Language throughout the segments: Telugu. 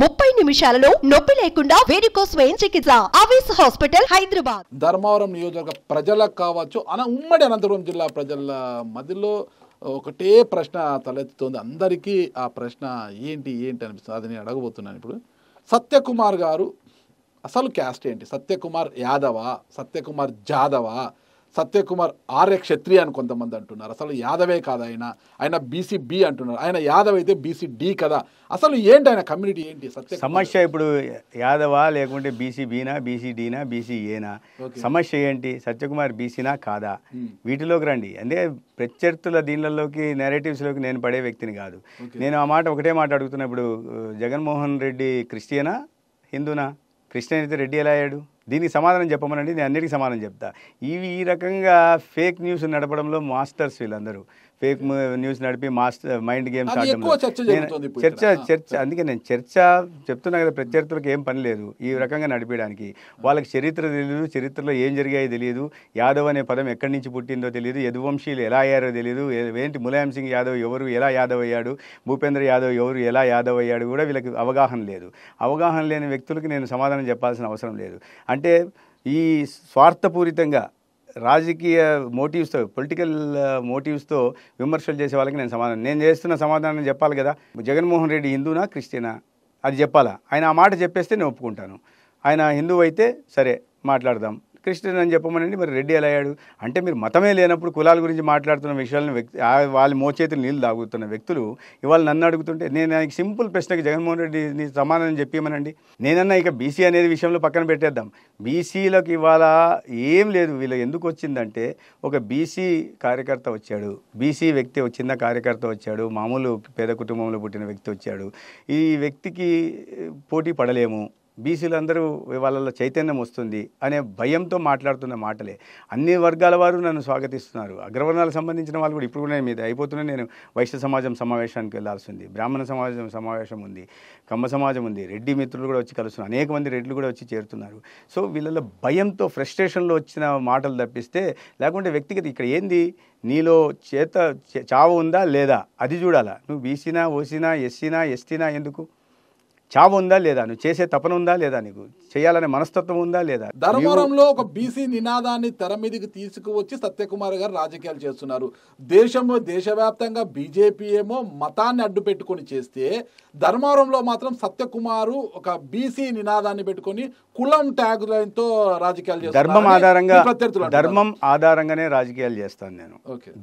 ముప్పై నిమిషాలలో నొప్పి లేకుండా వేడికో స్వయం చికిత్స ఆవేశ హాస్పిటల్ హైదరాబాద్ ధర్మవరం నియోజకవర్గ ప్రజలకు కావచ్చు అన ఉమ్మడి అనంతపురం జిల్లా ప్రజల మధ్యలో ఒకటే ప్రశ్న తలెత్తుతోంది అందరికీ ఆ ప్రశ్న ఏంటి ఏంటి అనిపిస్తుంది అది నేను అడగబోతున్నాను ఇప్పుడు సత్యకుమార్ గారు అసలు క్యాస్ట్ ఏంటి సత్యకుమార్ యాదవ సత్యకుమార్ జాదవ సత్యకుమార్ ఆర్య క్షత్రియ అని కొంతమంది అంటున్నారు అసలు యాదవే కాదు ఆయన ఆయన బీసీ బి అంటున్నారు ఆయన యాదవ్ అయితే బీసీ డి కదా అసలు ఏంటి ఆయన కమ్యూనిటీ ఏంటి సత్య సమస్య ఇప్పుడు యాదవా లేకుంటే బీసీ బీనా బీసీ డీనా బీసీ ఏనా సమస్య ఏంటి సత్యకుమార్ బీసీనా కాదా వీటిలోకి రండి అంటే ప్రత్యర్థుల దీనిలలోకి నెరేటివ్స్లోకి నేను పడే వ్యక్తిని కాదు నేను ఆ మాట ఒకటే మాట అడుగుతున్నా ఇప్పుడు జగన్మోహన్ రెడ్డి క్రిస్టియనా హిందూనా క్రిస్టియన్ అయితే రెడ్డి ఎలా అయ్యాడు దీనికి సమాధానం చెప్పమనండి నేను అన్నిటికీ సమాధానం చెప్తా ఇవి ఈ రకంగా ఫేక్ న్యూస్ నడపడంలో మాస్టర్స్ వీళ్ళందరూ ఫేక్ న్యూస్ నడిపి మాస్టర్ మైండ్ గేమ్స్ ఆడడం చర్చ చర్చ అందుకే నేను చర్చ చెప్తున్నా కదా ప్రత్యర్థులకు ఏం పని లేదు ఈ రకంగా నడిపించడానికి వాళ్ళకి చరిత్ర తెలియదు చరిత్రలో ఏం జరిగాయో తెలియదు యాదవ్ అనే పదం ఎక్కడి నుంచి పుట్టిందో తెలియదు యదువంశీలు ఎలా అయ్యారో తెలియదు ఏంటి ములాయం సింగ్ యాదవ్ ఎవరు ఎలా యాదవ్ అయ్యాడు భూపేంద్ర యాదవ్ ఎవరు ఎలా యాదవ్ అయ్యాడు కూడా వీళ్ళకి అవగాహన లేదు అవగాహన లేని వ్యక్తులకి నేను సమాధానం చెప్పాల్సిన అవసరం లేదు అంటే ఈ స్వార్థపూరితంగా రాజకీయ మోటివ్స్తో పొలిటికల్ మోటివ్స్తో విమర్శలు చేసే వాళ్ళకి నేను సమాధానం నేను చేస్తున్న సమాధానం చెప్పాలి కదా జగన్మోహన్ రెడ్డి హిందూనా క్రిస్టియనా అది చెప్పాలా ఆయన ఆ మాట చెప్పేస్తే నేను ఒప్పుకుంటాను ఆయన హిందువు అయితే సరే మాట్లాడదాం క్రిస్టియన్ అని చెప్పమనండి మరి రెడ్డి ఎలా అయ్యాడు అంటే మీరు మతమే లేనప్పుడు కులాల గురించి మాట్లాడుతున్న విషయాలను వ్యక్తి వాళ్ళ మోచేతులు నీళ్ళు తాగుతున్న వ్యక్తులు ఇవాళ నన్ను అడుగుతుంటే నేను ఆయనకి సింపుల్ ప్రశ్నకి జగన్మోహన్ సమానం సమాధానం చెప్పేమనండి నేనన్నా ఇక బీసీ అనేది విషయంలో పక్కన పెట్టేద్దాం బీసీలకు ఇవాళ ఏం లేదు వీళ్ళు ఎందుకు వచ్చిందంటే ఒక బీసీ కార్యకర్త వచ్చాడు బీసీ వ్యక్తి చిన్న కార్యకర్త వచ్చాడు మామూలు పేద కుటుంబంలో పుట్టిన వ్యక్తి వచ్చాడు ఈ వ్యక్తికి పోటీ పడలేము బీసీలందరూ వాళ్ళలో చైతన్యం వస్తుంది అనే భయంతో మాట్లాడుతున్న మాటలే అన్ని వర్గాల వారు నన్ను స్వాగతిస్తున్నారు అగ్రవర్ణాలకు సంబంధించిన వాళ్ళు కూడా ఇప్పుడు కూడా మీద అయిపోతున్నా నేను వైశ్య సమాజం సమావేశానికి వెళ్లాల్సి ఉంది బ్రాహ్మణ సమాజం సమావేశం ఉంది కమ్మ సమాజం ఉంది రెడ్డి మిత్రులు కూడా వచ్చి కలుస్తున్నారు అనేక మంది రెడ్లు కూడా వచ్చి చేరుతున్నారు సో వీళ్ళలో భయంతో ఫ్రస్ట్రేషన్లో వచ్చిన మాటలు తప్పిస్తే లేకుంటే వ్యక్తిగత ఇక్కడ ఏంది నీలో చేత చావు ఉందా లేదా అది చూడాలా నువ్వు బీసీనా ఓసీనా ఎస్సీనా ఎస్టీనా ఎందుకు చావు ఉందా లేదా నువ్వు చేసే తపన ఉందా లేదా నీకు చేయాలనే మనస్తత్వం ఉందా లేదా ధర్మవరంలో ఒక బీసీ నినాదాన్ని తెర మీదకి తీసుకువచ్చి సత్యకుమార్ గారు రాజకీయాలు చేస్తున్నారు దేశంలో దేశవ్యాప్తంగా బీజేపీ ఏమో మతాన్ని అడ్డు పెట్టుకొని చేస్తే ధర్మవరంలో మాత్రం సత్యకుమారు ఒక బీసీ నినాదాన్ని పెట్టుకొని కులం ట్యాగ్ లైన్తో తో రాజకీయాలు ధర్మం ఆధారంగా ధర్మం ఆధారంగానే రాజకీయాలు చేస్తాను నేను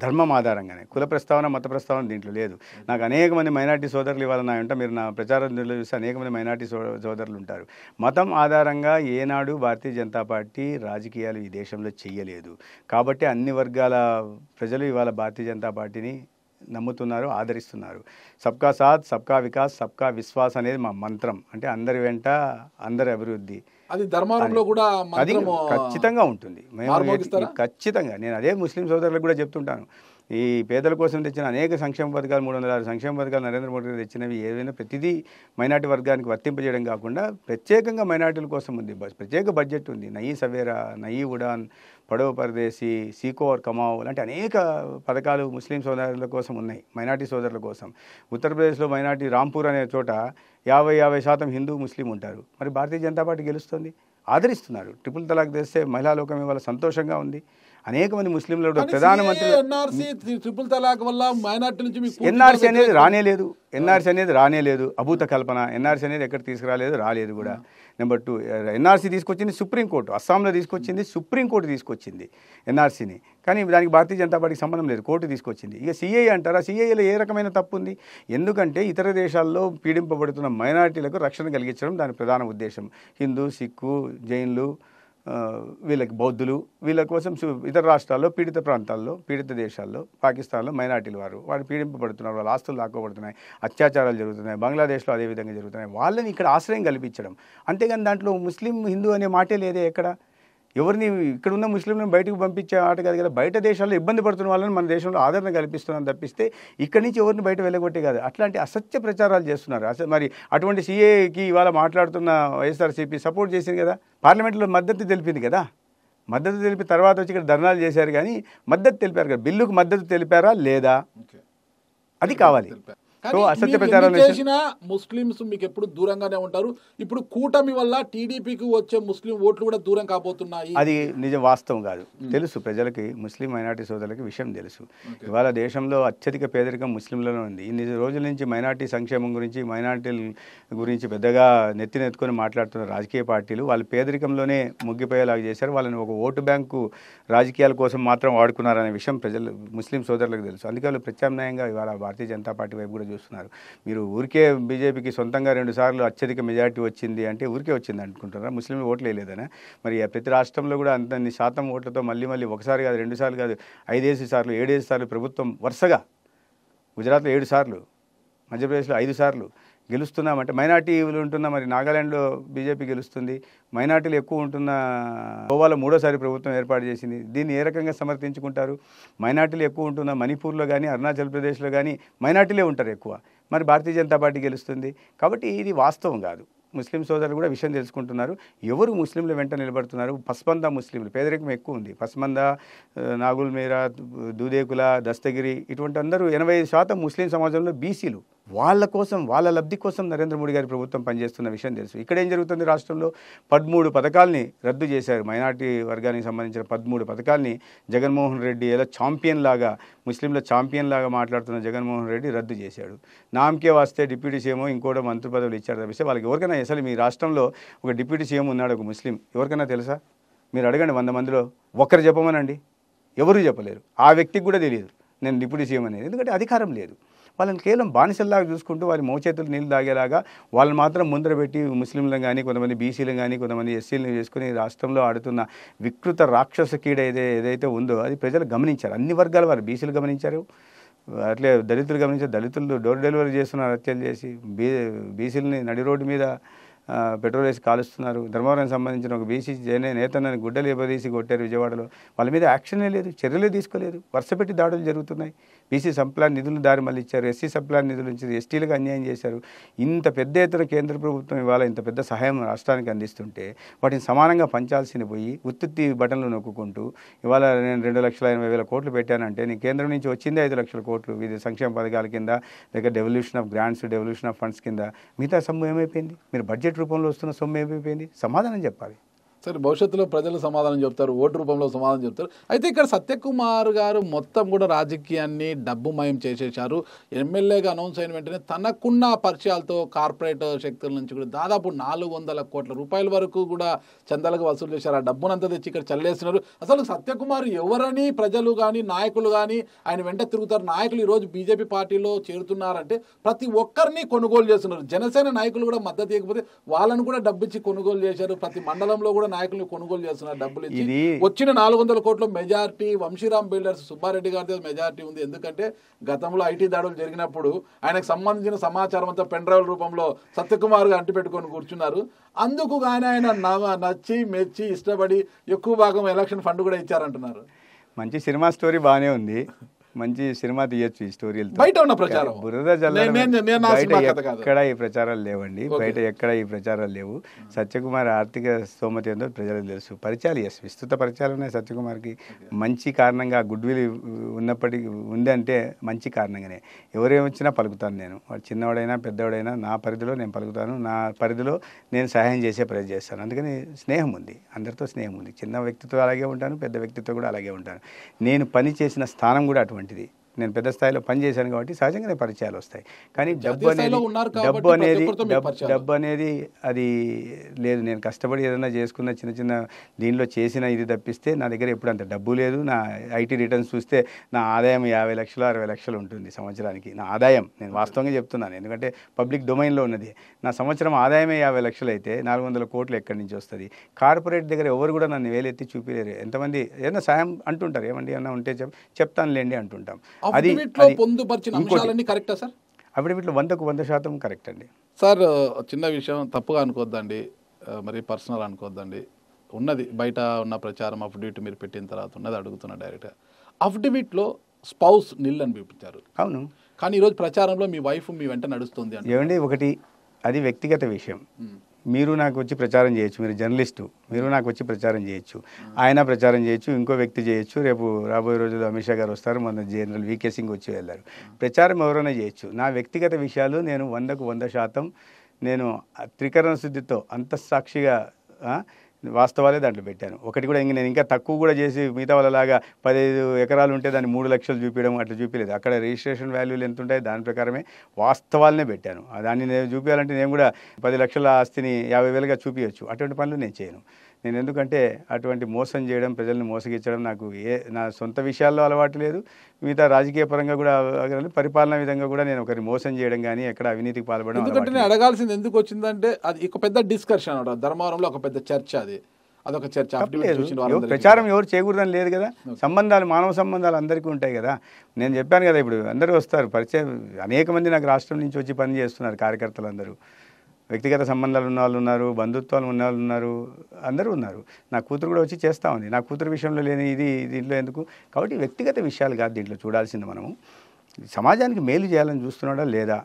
ధర్మం ఆధారంగానే కుల ప్రస్తావన మత ప్రస్తావన దీంట్లో లేదు నాకు అనేక మంది మైనార్టీ సోదరులు ఇవ్వాలని నా మీరు నా ప్రచారం చూసి అనేక మంది మైనార్టీ సోదరులు ఉంటారు మతం ఆధారంగా ఏనాడు భారతీయ జనతా పార్టీ రాజకీయాలు ఈ దేశంలో చేయలేదు కాబట్టి అన్ని వర్గాల ప్రజలు ఇవాళ భారతీయ జనతా పార్టీని నమ్ముతున్నారు ఆదరిస్తున్నారు సబ్కా సాత్ సబ్కా వికాస్ సబ్కా విశ్వాస్ అనేది మా మంత్రం అంటే అందరి వెంట అందరి అభివృద్ధి అది ధర్మంలో కూడా అది ఖచ్చితంగా ఉంటుంది మేము ఖచ్చితంగా నేను అదే ముస్లిం సోదరులకు కూడా చెప్తుంటాను ఈ పేదల కోసం తెచ్చిన అనేక సంక్షేమ పథకాలు మూడు వందల ఆరు సంక్షేమ పథకాలు నరేంద్ర మోడీ గారు తెచ్చినవి ఏదైనా ప్రతిదీ మైనార్టీ వర్గానికి వర్తింపజేయడం కాకుండా ప్రత్యేకంగా మైనార్టీల కోసం ఉంది ప్రత్యేక బడ్జెట్ ఉంది నయీ సవేరా నయీ ఉడాన్ పడవ పరదేశి సీకోర్ కమావ్ లాంటి అనేక పథకాలు ముస్లిం సోదరుల కోసం ఉన్నాయి మైనార్టీ సోదరుల కోసం ఉత్తరప్రదేశ్లో మైనార్టీ రాంపూర్ అనే చోట యాభై యాభై శాతం హిందూ ముస్లిం ఉంటారు మరి భారతీయ జనతా పార్టీ గెలుస్తుంది ఆదరిస్తున్నారు ట్రిపుల్ తలాక్ తెస్తే మహిళా లోకం ఇవాళ సంతోషంగా ఉంది అనేక మంది ముస్లింలు ప్రధానమంత్రి ఎన్ఆర్సీ అనేది రానేలేదు ఎన్ఆర్సీ అనేది రానేలేదు అభూత కల్పన ఎన్ఆర్సీ అనేది ఎక్కడ తీసుకురాలేదు రాలేదు కూడా నెంబర్ టూ ఎన్ఆర్సీ తీసుకొచ్చింది సుప్రీంకోర్టు అస్సాంలో తీసుకొచ్చింది సుప్రీంకోర్టు తీసుకొచ్చింది ఎన్ఆర్సీని కానీ దానికి భారతీయ జనతా పార్టీకి సంబంధం లేదు కోర్టు తీసుకొచ్చింది ఇక సిఏ అంటారా సిఏలో ఏ రకమైన తప్పు ఉంది ఎందుకంటే ఇతర దేశాల్లో పీడింపబడుతున్న మైనార్టీలకు రక్షణ కలిగించడం దాని ప్రధాన ఉద్దేశం హిందూ సిక్కు జైన్లు వీళ్ళకి బౌద్ధులు వీళ్ళ కోసం ఇతర రాష్ట్రాల్లో పీడిత ప్రాంతాల్లో పీడిత దేశాల్లో పాకిస్తాన్లో మైనార్టీలు వారు వారు పీడింపబడుతున్నారు వాళ్ళ ఆస్తులు లాక్కోబడుతున్నాయి అత్యాచారాలు జరుగుతున్నాయి బంగ్లాదేశ్లో అదేవిధంగా జరుగుతున్నాయి వాళ్ళని ఇక్కడ ఆశ్రయం కల్పించడం అంతేగాని దాంట్లో ముస్లిం హిందూ అనే మాటే లేదే ఎక్కడ ఎవరిని ఇక్కడ ఉన్న ముస్లింలను బయటకు పంపించే ఆట కాదు కదా బయట దేశాల్లో ఇబ్బంది పడుతున్న వాళ్ళని మన దేశంలో ఆదరణ కల్పిస్తున్నాను తప్పిస్తే ఇక్కడి నుంచి ఎవరిని బయట వెళ్ళగొట్టే కాదు అట్లాంటి అసత్య ప్రచారాలు చేస్తున్నారు అసలు మరి అటువంటి సీఏకి ఇవాళ మాట్లాడుతున్న వైఎస్ఆర్సీపీ సపోర్ట్ చేసింది కదా పార్లమెంట్లో మద్దతు తెలిపింది కదా మద్దతు తెలిపి తర్వాత వచ్చి ఇక్కడ ధర్నాలు చేశారు కానీ మద్దతు తెలిపారు కదా బిల్లుకు మద్దతు తెలిపారా లేదా అది కావాలి చేసిన అసత్య ముస్లింస్ మీకు ఎప్పుడు దూరంగానే ఉంటారు ఇప్పుడు కూటమి వల్ల టీడీపీకి వచ్చే ముస్లిం ఓట్లు కూడా దూరం కాబోతున్నాయి అది నిజం వాస్తవం కాదు తెలుసు ప్రజలకి ముస్లిం మైనార్టీ సోదరులకి విషయం తెలుసు ఇవాళ దేశంలో అత్యధిక పేదరికం ముస్లింలోనే ఉంది ఇన్ని రోజుల నుంచి మైనార్టీ సంక్షేమం గురించి మైనార్టీల గురించి పెద్దగా నెత్తి నెత్తుకొని మాట్లాడుతున్న రాజకీయ పార్టీలు వాళ్ళు పేదరికంలోనే ముగ్గిపోయేలాగా చేశారు వాళ్ళని ఒక ఓటు బ్యాంకు రాజకీయాల కోసం మాత్రం వాడుకున్నారనే విషయం ప్రజలు ముస్లిం సోదరులకు తెలుసు అందుకే వాళ్ళు ప్రత్యామ్నాయంగా ఇవాళ భారతీయ జనతా పార్టీ వైపు కూడా చూస్తున్నారు మీరు ఊరికే బీజేపీకి సొంతంగా రెండుసార్లు అత్యధిక మెజార్టీ వచ్చింది అంటే ఊరికే వచ్చింది అనుకుంటున్నారా ముస్లింలు ఓట్లు వేయలేదనా మరి ప్రతి రాష్ట్రంలో కూడా అంత శాతం ఓట్లతో మళ్ళీ మళ్ళీ ఒకసారి కాదు రెండుసార్లు కాదు ఐదేసి సార్లు ఏడేసి సార్లు ప్రభుత్వం వరుసగా గుజరాత్లో ఏడు సార్లు మధ్యప్రదేశ్లో ఐదు సార్లు గెలుస్తున్నామంటే మైనార్టీలు ఉంటున్న మరి నాగాల్యాండ్లో బీజేపీ గెలుస్తుంది మైనార్టీలు ఎక్కువ ఉంటున్న గోవాలో మూడోసారి ప్రభుత్వం ఏర్పాటు చేసింది దీన్ని ఏ రకంగా సమర్థించుకుంటారు మైనార్టీలు ఎక్కువ ఉంటున్న మణిపూర్లో కానీ అరుణాచల్ ప్రదేశ్లో కానీ మైనార్టీలే ఉంటారు ఎక్కువ మరి భారతీయ జనతా పార్టీ గెలుస్తుంది కాబట్టి ఇది వాస్తవం కాదు ముస్లిం సోదరులు కూడా విషయం తెలుసుకుంటున్నారు ఎవరు ముస్లింలు వెంట నిలబడుతున్నారు పస్మంద ముస్లింలు పేదరికం ఎక్కువ ఉంది పస్మంద నాగుల్ దూదేకుల దస్తగిరి ఇటువంటి అందరూ ఎనభై శాతం ముస్లిం సమాజంలో బీసీలు వాళ్ళ కోసం వాళ్ళ లబ్ధి కోసం నరేంద్ర మోడీ గారి ప్రభుత్వం పనిచేస్తున్న విషయం తెలుసు ఇక్కడ ఏం జరుగుతుంది రాష్ట్రంలో పదమూడు పథకాల్ని రద్దు చేశారు మైనార్టీ వర్గానికి సంబంధించిన పదమూడు పథకాల్ని జగన్మోహన్ రెడ్డి ఏదో ఛాంపియన్ లాగా ముస్లింల ఛాంపియన్ లాగా మాట్లాడుతున్న జగన్మోహన్ రెడ్డి రద్దు చేశాడు నామకే వస్తే డిప్యూటీ సీఎం ఇంకోటో మంత్రి పదవులు ఇచ్చారు తప్పిస్తే వాళ్ళకి ఎవరికైనా అసలు మీ రాష్ట్రంలో ఒక డిప్యూటీ సీఎం ఉన్నాడు ఒక ముస్లిం ఎవరికైనా తెలుసా మీరు అడగండి వంద మందిలో ఒకరు చెప్పమనండి ఎవరు చెప్పలేరు ఆ వ్యక్తికి కూడా తెలియదు నేను డిప్యూటీ సీఎం అనేది ఎందుకంటే అధికారం లేదు వాళ్ళని కేవలం బానిసల్లాగా చూసుకుంటూ వారి మోచేతులు నీళ్ళు తాగేలాగా వాళ్ళని మాత్రం ముందర పెట్టి ముస్లింలను కానీ కొంతమంది బీసీలను కానీ కొంతమంది ఎస్సీలను చేసుకుని రాష్ట్రంలో ఆడుతున్న వికృత రాక్షస కీడ ఏదై ఏదైతే ఉందో అది ప్రజలు గమనించారు అన్ని వర్గాల వారు బీసీలు గమనించారు అట్లే దళితులు గమనించారు దళితులు డోర్ డెలివరీ చేస్తున్నారు హత్యలు చేసి బీ బీసీలని నడి రోడ్డు మీద పెట్రోల్ వేసి కాలుస్తున్నారు ధర్మవరం సంబంధించిన ఒక బీసీ జైన నేతనని గుడ్డలు ఎబదీసి కొట్టారు విజయవాడలో వాళ్ళ మీద యాక్షన్ లేదు చర్యలే తీసుకోలేదు వరుసపెట్టి దాడులు జరుగుతున్నాయి బీసీ సంప్లాన్ నిధులు దారి మళ్ళీ ఇచ్చారు ఎస్సీ సంప్లాన్ నిధులు నుంచి ఎస్టీలకు అన్యాయం చేశారు ఇంత పెద్ద ఎత్తున కేంద్ర ప్రభుత్వం ఇవాళ ఇంత పెద్ద సహాయం రాష్ట్రానికి అందిస్తుంటే వాటిని సమానంగా పంచాల్సిన పోయి ఉత్తుత్తి బటన్లు నొక్కుంటూ ఇవాళ నేను రెండు లక్షల ఎనభై వేల కోట్లు పెట్టానంటే నేను కేంద్రం నుంచి వచ్చింది ఐదు లక్షల కోట్లు వివిధ సంక్షేమ పథకాల కింద లేక devolution of grants devolution of funds కింద మిగతా సొమ్ము ఏమైపోయింది మీరు బడ్జెట్ రూపంలో వస్తున్న సొమ్ము ఏమైపోయింది సమాధానం చెప్పాలి సరే భవిష్యత్తులో ప్రజలు సమాధానం చెప్తారు ఓటు రూపంలో సమాధానం చెప్తారు అయితే ఇక్కడ సత్యకుమార్ గారు మొత్తం కూడా రాజకీయాన్ని డబ్బుమయం చేసేశారు ఎమ్మెల్యేగా అనౌన్స్ అయిన వెంటనే తనకున్న పరిచయాలతో కార్పొరేట్ శక్తుల నుంచి కూడా దాదాపు నాలుగు వందల కోట్ల రూపాయల వరకు కూడా చందాలకు వసూలు చేశారు ఆ డబ్బునంతా తెచ్చి ఇక్కడ చల్లేస్తున్నారు అసలు సత్యకుమార్ ఎవరని ప్రజలు కానీ నాయకులు కానీ ఆయన వెంట తిరుగుతారు నాయకులు ఈరోజు బీజేపీ పార్టీలో చేరుతున్నారంటే ప్రతి ఒక్కరిని కొనుగోలు చేస్తున్నారు జనసేన నాయకులు కూడా మద్దతు ఇవ్వకపోతే వాళ్ళని కూడా డబ్బు ఇచ్చి కొనుగోలు చేశారు ప్రతి మండలంలో కూడా నాయకులు కొనుగోలు చేస్తున్నారు డబ్బులు ఇచ్చి వచ్చిన నాలుగు వందల కోట్ల మెజార్టీ వంశీరామ్ బిల్డర్స్ సుబ్బారెడ్డి గారి మెజార్టీ ఉంది ఎందుకంటే గతంలో ఐటీ దాడులు జరిగినప్పుడు ఆయనకు సంబంధించిన సమాచారం అంతా పెండ్రైవ్ రూపంలో సత్యకుమార్ గారు అంటిపెట్టుకొని కూర్చున్నారు అందుకు కానీ ఆయన నచ్చి మెచ్చి ఇష్టపడి ఎక్కువ భాగం ఎలక్షన్ ఫండ్ కూడా ఇచ్చారంటున్నారు మంచి సినిమా స్టోరీ బాగానే ఉంది మంచి సినిమా తీయచ్చు ఈ స్టోరీలు బయట ఉన్న ప్రచారం బురద బయట ఎక్కడ ఈ ప్రచారాలు లేవండి బయట ఎక్కడ ఈ ప్రచారాలు లేవు సత్యకుమార్ ఆర్థిక స్తోమత ఏందో ప్రజలకు తెలుసు పరిచయాలు ఎస్ విస్తృత పరిచయాలు ఉన్నాయి సత్యకుమార్కి మంచి కారణంగా గుడ్ విల్ ఉన్నప్పటికీ ఉంది అంటే మంచి కారణంగానే వచ్చినా పలుకుతాను నేను చిన్నవాడైనా పెద్దవాడైనా నా పరిధిలో నేను పలుకుతాను నా పరిధిలో నేను సహాయం చేసే ప్రయత్నం చేస్తాను అందుకని స్నేహం ఉంది అందరితో స్నేహం ఉంది చిన్న వ్యక్తితో అలాగే ఉంటాను పెద్ద వ్యక్తితో కూడా అలాగే ఉంటాను నేను పని చేసిన స్థానం కూడా అటువంటి వంటిది నేను పెద్ద స్థాయిలో పనిచేశాను కాబట్టి సహజంగానే పరిచయాలు వస్తాయి కానీ డబ్బు అనేది డబ్బు అనేది డబ్బు అనేది అది లేదు నేను కష్టపడి ఏదైనా చేసుకున్న చిన్న చిన్న దీనిలో చేసిన ఇది తప్పిస్తే నా దగ్గర ఎప్పుడు అంత డబ్బు లేదు నా ఐటీ రిటర్న్స్ చూస్తే నా ఆదాయం యాభై లక్షలు అరవై లక్షలు ఉంటుంది సంవత్సరానికి నా ఆదాయం నేను వాస్తవంగా చెప్తున్నాను ఎందుకంటే పబ్లిక్ డొమైన్లో ఉన్నది నా సంవత్సరం ఆదాయమే యాభై లక్షలు అయితే నాలుగు వందల కోట్లు ఎక్కడి నుంచి వస్తుంది కార్పొరేట్ దగ్గర ఎవరు కూడా నన్ను వేలెత్తి చూపిలేరు ఎంతమంది ఏదైనా సాయం అంటుంటారు ఏమండి ఏమన్నా ఉంటే చెప్ లేండి అంటుంటాం అది పొందుపరిచిన అంశాలన్నీ కరెక్టా సార్ అఫిడవిట్లో వందకు వంద శాతం కరెక్ట్ అండి సార్ చిన్న విషయం తప్పుగా అనుకోవద్దండి మరి పర్సనల్ అనుకోవద్దండి ఉన్నది బయట ఉన్న ప్రచారం అఫిడవిట్ మీరు పెట్టిన తర్వాత ఉన్నది అడుగుతున్నా డైరెక్ట్గా అఫిడవిట్లో స్పౌస్ నిల్ అని పిలిపించారు అవును కానీ ఈరోజు ప్రచారంలో మీ వైఫ్ మీ వెంట నడుస్తుంది అండి ఏమండి ఒకటి అది వ్యక్తిగత విషయం మీరు నాకు వచ్చి ప్రచారం చేయొచ్చు మీరు జర్నలిస్టు మీరు నాకు వచ్చి ప్రచారం చేయొచ్చు ఆయన ప్రచారం చేయొచ్చు ఇంకో వ్యక్తి చేయొచ్చు రేపు రాబోయే రోజుల్లో అమిత్ షా గారు వస్తారు మన జనరల్ వీకే సింగ్ వచ్చి వెళ్ళారు ప్రచారం ఎవరైనా చేయొచ్చు నా వ్యక్తిగత విషయాలు నేను వందకు వంద శాతం నేను త్రికరణ శుద్ధితో అంతఃసాక్షిగా వాస్తవాలే దాంట్లో పెట్టాను ఒకటి కూడా ఇంక నేను ఇంకా తక్కువ కూడా చేసి మిగతా వాళ్ళలాగా పదిహేను ఎకరాలు ఉంటే దాన్ని మూడు లక్షలు చూపించడం అట్లా చూపించలేదు అక్కడ రిజిస్ట్రేషన్ వాల్యూలు ఎంత ఉంటాయి దాని ప్రకారమే వాస్తవాలనే పెట్టాను దాన్ని నేను చూపించాలంటే నేను కూడా పది లక్షల ఆస్తిని యాభై వేలుగా చూపించవచ్చు అటువంటి పనులు నేను చేయను నేను ఎందుకంటే అటువంటి మోసం చేయడం ప్రజల్ని మోసగించడం నాకు ఏ నా సొంత విషయాల్లో అలవాటు లేదు మిగతా రాజకీయ పరంగా కూడా పరిపాలన విధంగా కూడా నేను ఒకరి మోసం చేయడం కానీ ఎక్కడ అవినీతికి పాల్పడడం ఎందుకంటే నేను అడగాల్సింది ఎందుకు వచ్చిందంటే అది ఒక పెద్ద డిస్కషన్ అనమాట ధర్మవరంలో ఒక పెద్ద చర్చ అది అదొక చర్చ ప్రచారం ఎవరు చేకూరదని లేదు కదా సంబంధాలు మానవ సంబంధాలు అందరికీ ఉంటాయి కదా నేను చెప్పాను కదా ఇప్పుడు అందరూ వస్తారు పరిచయం అనేక మంది నాకు రాష్ట్రం నుంచి వచ్చి పని చేస్తున్నారు కార్యకర్తలు అందరూ వ్యక్తిగత సంబంధాలు ఉన్న వాళ్ళు ఉన్నారు బంధుత్వాలు ఉన్న వాళ్ళు ఉన్నారు అందరూ ఉన్నారు నా కూతురు కూడా వచ్చి చేస్తూ ఉంది నా కూతురు విషయంలో లేని ఇది దీంట్లో ఎందుకు కాబట్టి వ్యక్తిగత విషయాలు కాదు దీంట్లో చూడాల్సింది మనము సమాజానికి మేలు చేయాలని చూస్తున్నాడా లేదా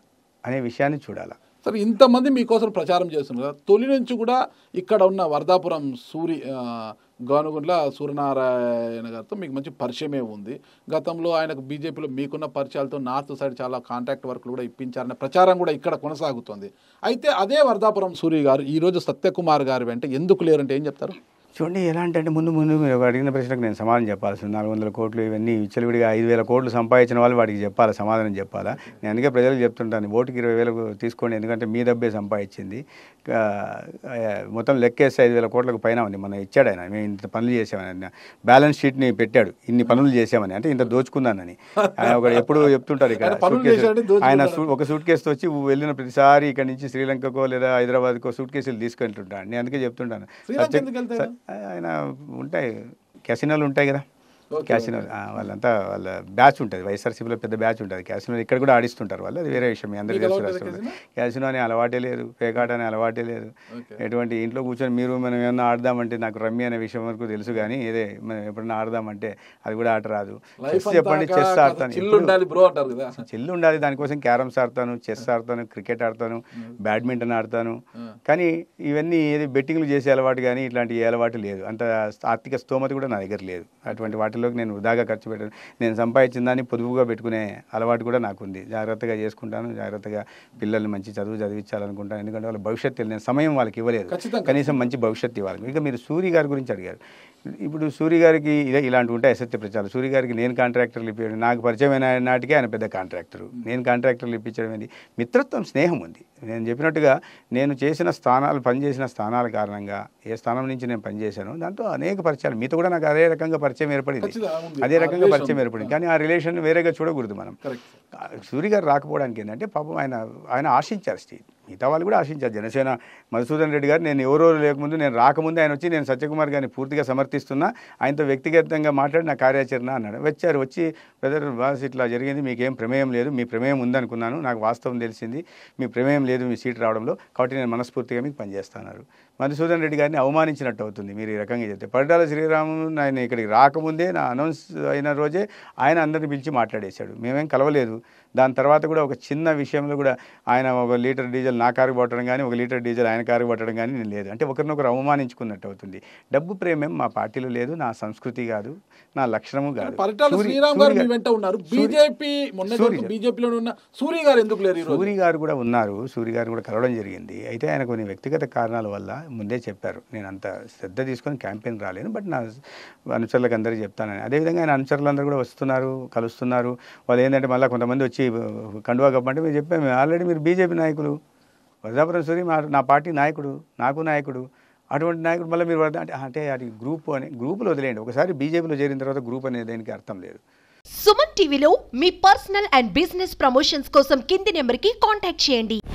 అనే విషయాన్ని చూడాలా సరే ఇంతమంది మీకోసం ప్రచారం చేస్తున్నారు కదా తొలి నుంచి కూడా ఇక్కడ ఉన్న వర్ధాపురం సూరి గానుగుండ్ల సూర్యనారాయణ గారితో మీకు మంచి పరిచయమే ఉంది గతంలో ఆయనకు బీజేపీలో మీకున్న పరిచయాలతో నార్త్ సైడ్ చాలా కాంటాక్ట్ వర్క్లు కూడా ఇప్పించారనే ప్రచారం కూడా ఇక్కడ కొనసాగుతుంది అయితే అదే వర్ధాపురం సూరి గారు ఈరోజు సత్యకుమార్ గారు వెంట ఎందుకు లేరంటే ఏం చెప్తారు చూడండి ఎలా అంటే ముందు ముందు మీరు అడిగిన ప్రశ్నకు నేను సమాధానం చెప్పాల్సింది నాలుగు వందల కోట్లు ఇవన్నీ విచ్చలవిడిగా ఐదు వేల కోట్లు సంపాదించిన వాళ్ళు వాడికి చెప్పాలి సమాధానం చెప్పాలా నేను అందుకే ప్రజలకు చెప్తుంటాను ఓటుకి ఇరవై వేలు తీసుకోండి ఎందుకంటే మీ డబ్బే సంపాదించింది మొత్తం లెక్కేస్తే ఐదు వేల కోట్లకు పైన ఉంది మొన్న ఇచ్చాడు ఆయన మేము ఇంత పనులు చేసామని బ్యాలెన్స్ షీట్ని పెట్టాడు ఇన్ని పనులు చేసామని అంటే ఇంత దోచుకున్నానని ఆయన ఒక ఎప్పుడు చెప్తుంటారు ఇక్కడ ఆయన ఒక సూట్ కేసుతో వచ్చి వెళ్ళిన ప్రతిసారి ఇక్కడ నుంచి శ్రీలంకకో లేదా హైదరాబాద్కో సూట్ కేసులు తీసుకెళ్తుంటాను నేను అందుకే చెప్తుంటాను ఆయన ఉంటాయి కెసినోలు ఉంటాయి కదా క్యాసినో వాళ్ళంతా వాళ్ళ బ్యాచ్ ఉంటుంది వైఎస్ఆర్సీపీలో పెద్ద బ్యాచ్ ఉంటుంది క్యాసినో ఇక్కడ కూడా ఆడిస్తుంటారు వాళ్ళు అది వేరే విషయం మీ అందరికీ తెలుసు క్యాసినో అని అలవాటే లేదు పేకాట అనే అలవాటే లేదు ఎటువంటి ఇంట్లో కూర్చొని మీరు మనం ఏమన్నా ఆడదామంటే నాకు రమ్మి అనే విషయం వరకు తెలుసు కానీ ఏదే మనం ఎప్పుడన్నా ఆడదామంటే అది కూడా ఆట రాదు చెస్ చెప్పండి చెస్ ఆడతాను చిల్లు ఉండాలి దానికోసం క్యారమ్స్ ఆడతాను చెస్ ఆడతాను క్రికెట్ ఆడతాను బ్యాడ్మింటన్ hmm. ఆడతాను కానీ ఇవన్నీ ఏది బెట్టింగ్లు చేసే అలవాటు కానీ ఇట్లాంటి అలవాటు లేదు అంత ఆర్థిక స్తోమత కూడా నా దగ్గర లేదు అటువంటి వాటి వాటిలోకి నేను వృధాగా ఖర్చు పెట్టాను నేను సంపాదించిన దాన్ని పొదుపుగా పెట్టుకునే అలవాటు కూడా నాకుంది జాగ్రత్తగా చేసుకుంటాను జాగ్రత్తగా పిల్లల్ని మంచి చదువు చదివించాలనుకుంటాను ఎందుకంటే వాళ్ళ భవిష్యత్తు నేను సమయం వాళ్ళకి ఇవ్వలేదు కనీసం మంచి భవిష్యత్తు ఇవ్వాలి ఇక మీరు సూర్య గారి గురించి అడిగారు ఇప్పుడు సూర్య గారికి ఇదే ఇలాంటి ఉంటాయి అసత్య ప్రచారం సూర్య గారికి నేను కాంట్రాక్టర్లు ఇప్పించాడు నాకు పరిచయమైన నాటికి ఆయన పెద్ద కాంట్రాక్టరు నేను కాంట్రాక్టర్లు ఇప్పించడం ఏంది మిత్రత్వం స్నేహం ఉంది నేను చెప్పినట్టుగా నేను చేసిన స్థానాలు పనిచేసిన స్థానాల కారణంగా ఏ స్థానం నుంచి నేను పనిచేశాను దాంతో అనేక పరిచయాలు మీతో కూడా నాకు అదే రకంగా పరిచయం ఏర్పడింది అదే రకంగా పరిచయం ఏర్పడింది కానీ ఆ రిలేషన్ వేరేగా చూడకూడదు మనం సూర్య గారు రాకపోవడానికి ఏంటంటే పాపం ఆయన ఆయన ఆశించారు స్టేజ్ మిగతా వాళ్ళు కూడా ఆశించారు జనసేన మధుసూదన్ రెడ్డి గారు నేను ఎవరో లేకముందు నేను రాకముందు ఆయన వచ్చి నేను సత్యకుమార్ గారిని పూర్తిగా సమర్థిస్తున్నా ఆయనతో వ్యక్తిగతంగా మాట్లాడి నా కార్యాచరణ అన్నాడు వచ్చారు వచ్చి బ్రదర్ బాస్ ఇట్లా జరిగింది మీకేం ప్రమేయం లేదు మీ ప్రమేయం ఉందనుకున్నాను నాకు వాస్తవం తెలిసింది మీ ప్రమేయం లేదు మీ సీట్ రావడంలో కాబట్టి నేను మనస్ఫూర్తిగా మీకు పనిచేస్తాను మధుసూదన్ రెడ్డి గారిని అవమానించినట్టు అవుతుంది మీరు ఈ రకంగా చెప్తే పరిటాల శ్రీరాములు ఆయన ఇక్కడికి రాకముందే నా అనౌన్స్ అయిన రోజే ఆయన అందరిని పిలిచి మాట్లాడేశాడు మేమేం కలవలేదు దాని తర్వాత కూడా ఒక చిన్న విషయంలో కూడా ఆయన ఒక లీటర్ డీజిల్ నా కారు పట్టడం కానీ ఒక లీటర్ డీజిల్ ఆయన కారు పట్టడం కానీ నేను లేదు అంటే ఒకరినొకరు అవమానించుకున్నట్టు అవుతుంది డబ్బు ప్రేమేం మా పార్టీలో లేదు నా సంస్కృతి కాదు నా లక్షణము కాదు సూరి గారు ఎందుకు సూర్య గారు కూడా ఉన్నారు సూర్య గారు కూడా కలవడం జరిగింది అయితే ఆయన కొన్ని వ్యక్తిగత కారణాల వల్ల ముందే చెప్పారు నేను అంత శ్రద్ధ తీసుకొని క్యాంపెయిన్ రాలేను బట్ నా అనుచరులకు అందరికీ చెప్తానని అదేవిధంగా ఆయన అనుచరులందరూ కూడా వస్తున్నారు కలుస్తున్నారు వాళ్ళు ఏంటంటే మళ్ళీ కొంతమంది వచ్చి కండువా కప్పంటే మీరు చెప్పాము మేము ఆల్రెడీ మీరు బీజేపీ నాయకులు వర్ధాపురం సూరి నా పార్టీ నాయకుడు నాకు నాయకుడు అటువంటి నాయకుడు మళ్ళీ మీరు అంటే అంటే అది గ్రూప్ అని గ్రూపులు వదిలేయండి ఒకసారి బీజేపీలో చేరిన తర్వాత గ్రూప్ అనే దానికి అర్థం లేదు సుమన్ టీవీలో మీ పర్సనల్ అండ్ బిజినెస్ ప్రమోషన్స్ కోసం కింది నెంబర్కి కాంటాక్ట్ చేయండి